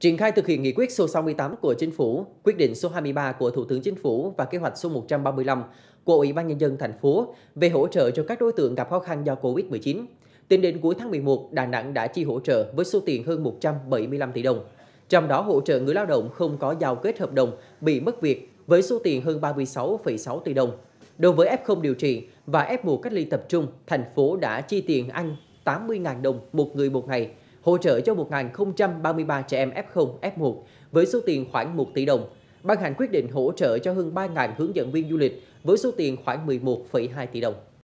Triển khai thực hiện nghị quyết số 68 của Chính phủ, quyết định số 23 của Thủ tướng Chính phủ và kế hoạch số 135 của Ủy ban Nhân dân thành phố về hỗ trợ cho các đối tượng gặp khó khăn do Covid-19. Tính đến cuối tháng 11, Đà Nẵng đã chi hỗ trợ với số tiền hơn 175 tỷ đồng. Trong đó hỗ trợ người lao động không có giao kết hợp đồng bị mất việc với số tiền hơn 36,6 tỷ đồng. Đối với F0 điều trị và F1 cách ly tập trung, thành phố đã chi tiền ăn 80.000 đồng một người một ngày – hỗ trợ cho 1.033 trẻ em F0, F1 với số tiền khoảng 1 tỷ đồng, ban hành quyết định hỗ trợ cho hơn 3.000 hướng dẫn viên du lịch với số tiền khoảng 11,2 tỷ đồng.